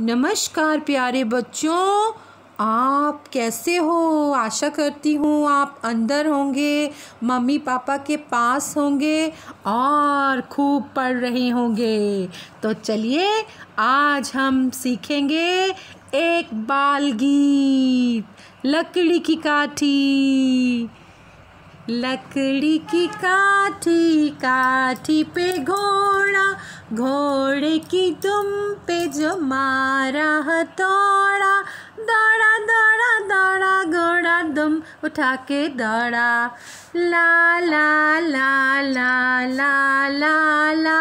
नमस्कार प्यारे बच्चों आप कैसे हो आशा करती हूँ आप अंदर होंगे मम्मी पापा के पास होंगे और खूब पढ़ रहे होंगे तो चलिए आज हम सीखेंगे एक बाल गीत लकड़ी की काठी लकड़ी की काठी काठी पे घोड़ा घोड़े की तुम पे जो मारा हथौड़ा दौड़ा दौड़ा दौड़ा घोड़ा दुम उठा के दौड़ा ला ला ला ला ला ला ला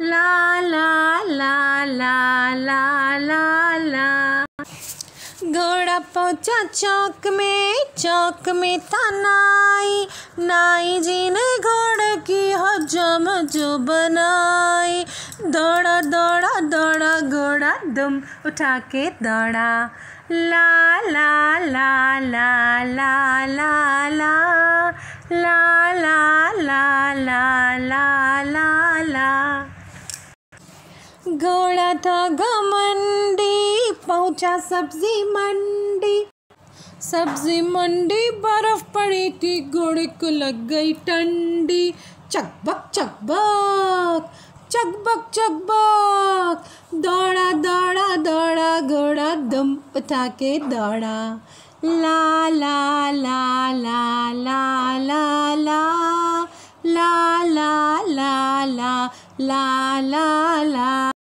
ला ला ला ला ला ला ला घोड़ा पहुँचा चौक में चौक में थाना नाई जी ने घोड़े की हजम जो बनाई दौड़ा दौड़ा दौड़ा घोड़ा दुम उठा के दौड़ा ला ला ला ला ला ला ला ला ला ला ला ला ला ला घोड़ा था घमंडी पहुंचा सब्जी मंडी सब्जी मंडी बर्फ पड़ी थी घोड़े को लग गई ठंडी चकबक चकबक चकबक चकबक दौड़ा दौड़ा दौड़ा घोड़ा दम उठा के दौड़ा ला ला ला ला ला ला ला ला ला ला ला ला ला ला